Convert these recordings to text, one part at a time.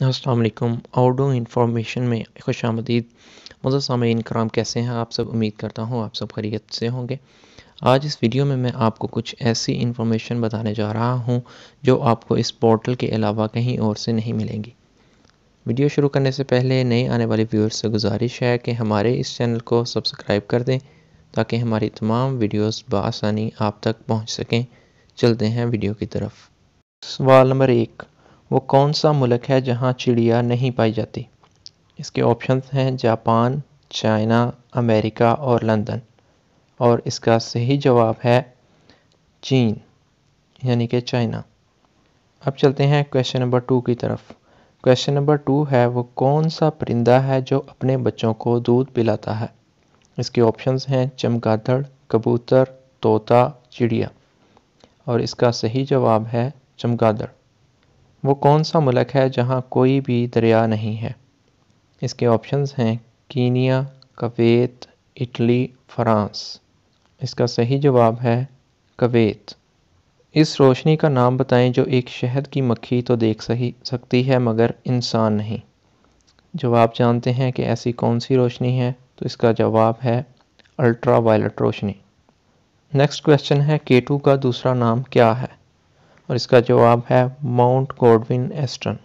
Aslam outdoor information में खुश आमदीद मज़ा कराम कैसे हैं आप सब उम्मीद करता हूँ आप सब खरीत से होंगे आज इस वीडियो में मैं आपको कुछ ऐसी इन्फॉर्मेशन बताने जा रहा हूँ जो आपको इस पोर्टल के अलावा कहीं और से नहीं मिलेंगी वीडियो शुरू करने से पहले नए आने वाले व्यूअर्स से गुजारिश है कि हमारे इस चैनल को सब्सक्राइब कर दें ताकि हमारी तमाम वीडियोज़ बसानी आप तक पहुँच सकें चलते हैं वीडियो की तरफ सवाल नंबर एक वो कौन सा मुल्क है जहाँ चिड़िया नहीं पाई जाती इसके ऑप्शंस हैं जापान चाइना अमेरिका और लंदन और इसका सही जवाब है चीन यानी कि चाइना अब चलते हैं क्वेश्चन नंबर टू की तरफ क्वेश्चन नंबर टू है वो कौन सा परिंदा है जो अपने बच्चों को दूध पिलाता है इसके ऑप्शंस हैं चमगादड़ कबूतर तोता चिड़िया और इसका सही जवाब है चमगादड़ वो कौन सा मुल्क है जहाँ कोई भी दरिया नहीं है इसके ऑप्शंस हैं कीनिया कवेत इटली फ़्रांस इसका सही जवाब है कवेत इस रोशनी का नाम बताएं जो एक शहद की मक्खी तो देख सही सकती है मगर इंसान नहीं जवाब जानते हैं कि ऐसी कौन सी रोशनी है तो इसका जवाब है अल्ट्रा वायलट रोशनी नेक्स्ट क्वेश्चन है केटू का दूसरा नाम क्या है और इसका जवाब है माउंट गोडविन एस्टन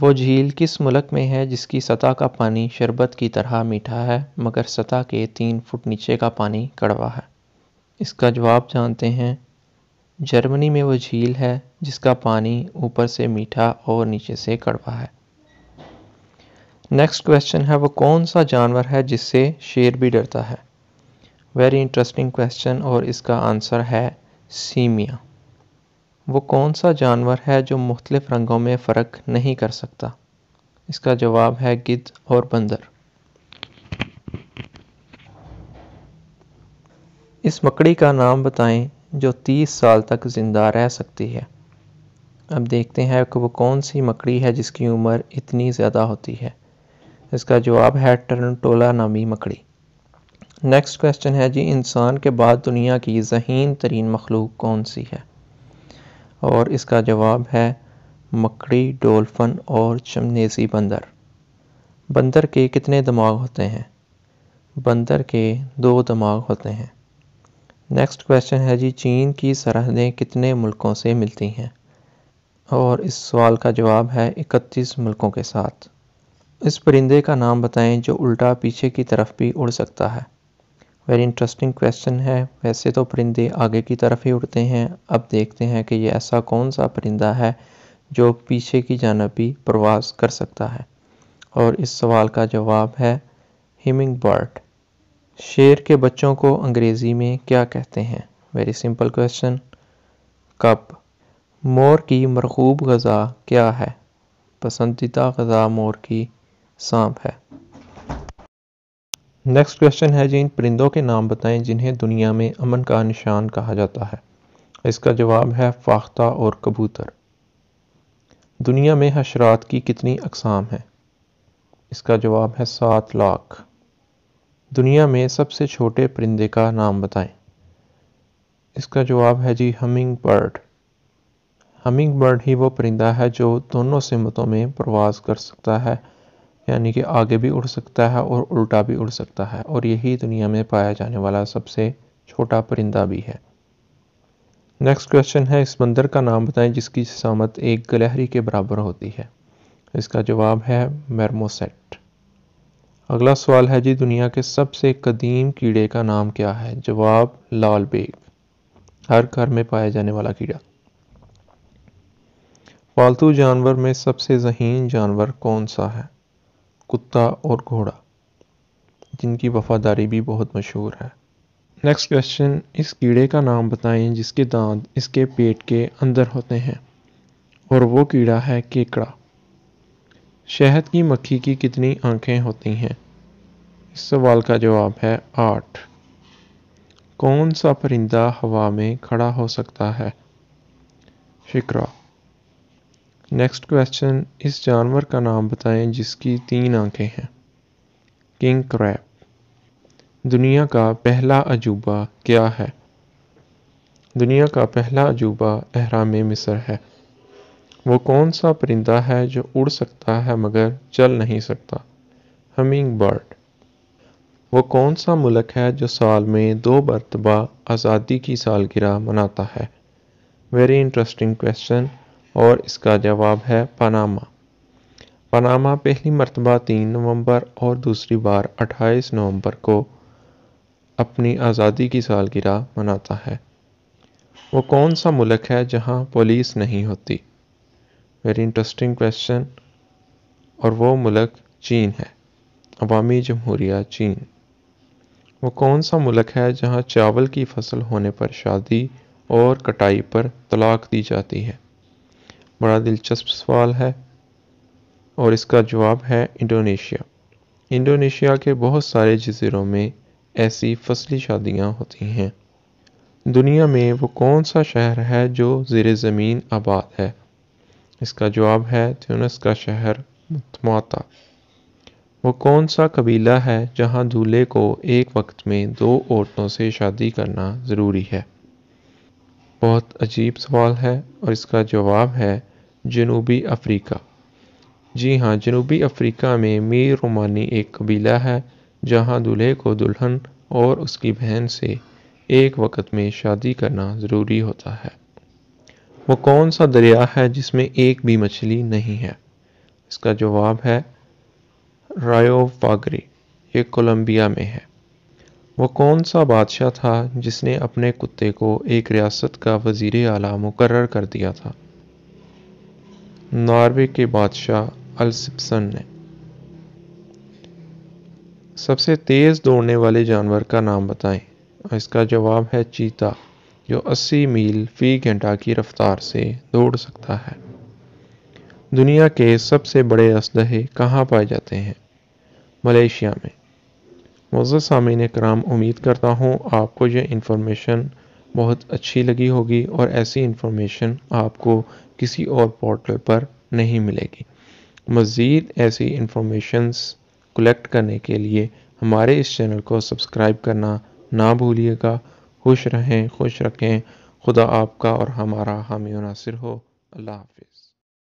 वो झील किस मुल्क में है जिसकी सतह का पानी शरबत की तरह मीठा है मगर सतह के तीन फुट नीचे का पानी कड़वा है इसका जवाब जानते हैं जर्मनी में वो झील है जिसका पानी ऊपर से मीठा और नीचे से कड़वा है नेक्स्ट क्वेश्चन है वो कौन सा जानवर है जिससे शेर भी डरता है वेरी इंटरेस्टिंग क्वेश्चन और इसका आंसर है सीमिया वो कौन सा जानवर है जो मुख्तलिफ़ रंगों में फ़र्क नहीं कर सकता इसका जवाब है गिद्ध और बंदर इस मकड़ी का नाम बताएं जो तीस साल तक ज़िंदा रह सकती है अब देखते हैं कि वो कौन सी मकड़ी है जिसकी उम्र इतनी ज़्यादा होती है इसका जवाब है टर्नटोला नामी मकड़ी नेक्स्ट क्वेश्चन है जी इंसान के बाद दुनिया की जहीन तरीन मखलूक कौन सी है और इसका जवाब है मकड़ी डोल्फन और चमनेजी बंदर बंदर के कितने दिमाग होते हैं बंदर के दो दिमाग होते हैं नेक्स्ट क्वेश्चन है जी चीन की सरहदें कितने मुल्कों से मिलती हैं और इस सवाल का जवाब है इकतीस मुल्कों के साथ इस परिंदे का नाम बताएं जो उल्टा पीछे की तरफ भी उड़ सकता है वेरी इंटरेस्टिंग क्वेश्चन है वैसे तो परिंदे आगे की तरफ ही उड़ते हैं अब देखते हैं कि ये ऐसा कौन सा परिंदा है जो पीछे की जानब भी प्रवास कर सकता है और इस सवाल का जवाब है हिमिंग बर्ड शेर के बच्चों को अंग्रेज़ी में क्या कहते हैं वेरी सिंपल क्वेश्चन कप मोर की मरखूब गज़ा क्या है पसंदीदा गज़ा मोर की सांप है नेक्स्ट क्वेश्चन है जी इन परिंदों के नाम बताएं जिन्हें दुनिया में अमन का निशान कहा जाता है इसका जवाब है फाख्ता और कबूतर दुनिया में हशरात की कितनी अकसाम है इसका जवाब है सात लाख दुनिया में सबसे छोटे परिंदे का नाम बताएं इसका जवाब है जी हमिंग बर्ड हमिंग बर्ड ही वो परिंदा है जो दोनों सिमतों में प्रवास कर सकता है यानी कि आगे भी उड़ सकता है और उल्टा भी उड़ सकता है और यही दुनिया में पाया जाने वाला सबसे छोटा परिंदा भी है नेक्स्ट क्वेश्चन है इस बंदर का नाम बताएं जिसकी सामत एक गलहरी के बराबर होती है इसका जवाब है मेरमोसेट अगला सवाल है जी दुनिया के सबसे कदीम कीड़े का नाम क्या है जवाब लाल बेग हर घर में पाया जाने वाला कीड़ा पालतू जानवर में सबसे जहीन जानवर कौन सा है कुत्ता और घोड़ा जिनकी वफादारी भी बहुत मशहूर है नेक्स्ट क्वेश्चन इस कीड़े का नाम बताएं जिसके दांत इसके पेट के अंदर होते हैं और वो कीड़ा है केकड़ा शहद की मक्खी की कितनी आंखें होती हैं इस सवाल का जवाब है आठ कौन सा परिंदा हवा में खड़ा हो सकता है शिकरा नेक्स्ट क्वेश्चन इस जानवर का नाम बताएं जिसकी तीन आंखें हैं किंग क्रैप दुनिया का पहला अजूबा क्या है दुनिया का पहला अजूबा अहराम मिस्र है वो कौन सा परिंदा है जो उड़ सकता है मगर चल नहीं सकता हमिंग बर्ड वो कौन सा मुल्क है जो साल में दो मरतबा आज़ादी की सालगिरह मनाता है वेरी इंटरेस्टिंग क्वेश्चन और इसका जवाब है पनामा पनामा पहली मरतबा तीन नवंबर और दूसरी बार 28 नवंबर को अपनी आज़ादी की सालगिरह मनाता है वो कौन सा मुल्क है जहाँ पुलिस नहीं होती वेरी इंटरेस्टिंग क्वेश्चन और वो मुल्क चीन है अवामी जमहूरिया चीन वो कौन सा मुल्क है जहाँ चावल की फसल होने पर शादी और कटाई पर तलाक दी जाती है बड़ा दिलचस्प सवाल है और इसका जवाब है इंडोनेशिया इंडोनेशिया के बहुत सारे जजीरों में ऐसी फसली शादियां होती हैं दुनिया में वो कौन सा शहर है जो ज़ेर ज़मीन आबाद है इसका जवाब है त्यूनस का शहर मतमाता वो कौन सा कबीला है जहाँ दूल्हे को एक वक्त में दो औरतों से शादी करना ज़रूरी है बहुत अजीब सवाल है और इसका जवाब है जनूबी अफ्रीका जी हाँ जनूबी अफ्रीका में मीर रोमानी एक कबीला है जहाँ दूल्हे को दुल्हन और उसकी बहन से एक वक्त में शादी करना ज़रूरी होता है वो कौन सा दरिया है जिसमें एक भी मछली नहीं है इसका जवाब है रायो फागरी ये कोलंबिया में है वो कौन सा बादशाह था जिसने अपने कुत्ते को एक रियासत का वजीर आला मुकर कर दिया था नॉर्वे के बादशाह अल्सिप्सन ने सबसे तेज़ दौड़ने वाले जानवर का नाम बताएं इसका जवाब है चीता जो 80 मील फी घंटा की रफ्तार से दौड़ सकता है दुनिया के सबसे बड़े असलहे कहाँ पाए जाते हैं मलेशिया में मोज़ सामीन कराम उम्मीद करता हूँ आपको यह इन्फॉर्मेशन बहुत अच्छी लगी होगी और ऐसी इन्फॉर्मेशन आपको किसी और पोर्टल पर नहीं मिलेगी मज़ीद ऐसी इंफॉर्मेशंस कलेक्ट करने के लिए हमारे इस चैनल को सब्सक्राइब करना ना भूलिएगा खुश रहें खुश रखें खुदा आपका और हमारा हामी नासिर हो अल्लाह हाफिज़